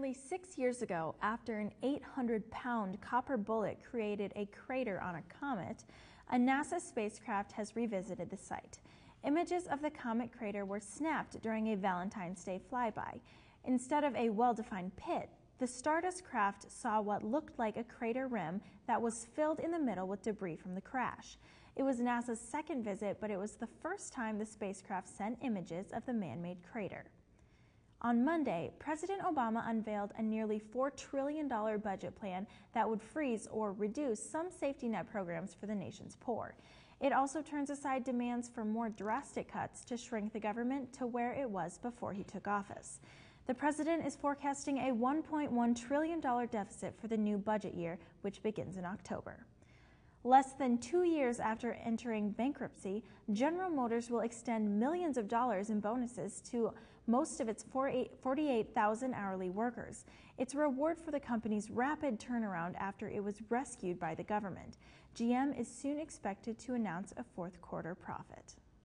nearly six years ago, after an 800 pound copper bullet created a crater on a comet, a NASA spacecraft has revisited the site. Images of the comet crater were snapped during a Valentine's Day flyby. Instead of a well defined pit, the Stardust craft saw what looked like a crater rim that was filled in the middle with debris from the crash. It was NASA's second visit, but it was the first time the spacecraft sent images of the man made crater. On Monday, President Obama unveiled a nearly $4 trillion budget plan that would freeze or reduce some safety net programs for the nation's poor. It also turns aside demands for more drastic cuts to shrink the government to where it was before he took office. The president is forecasting a $1.1 trillion deficit for the new budget year, which begins in October. Less than two years after entering bankruptcy, General Motors will extend millions of dollars in bonuses to most of its 48,000 hourly workers. It's a reward for the company's rapid turnaround after it was rescued by the government. GM is soon expected to announce a fourth quarter profit.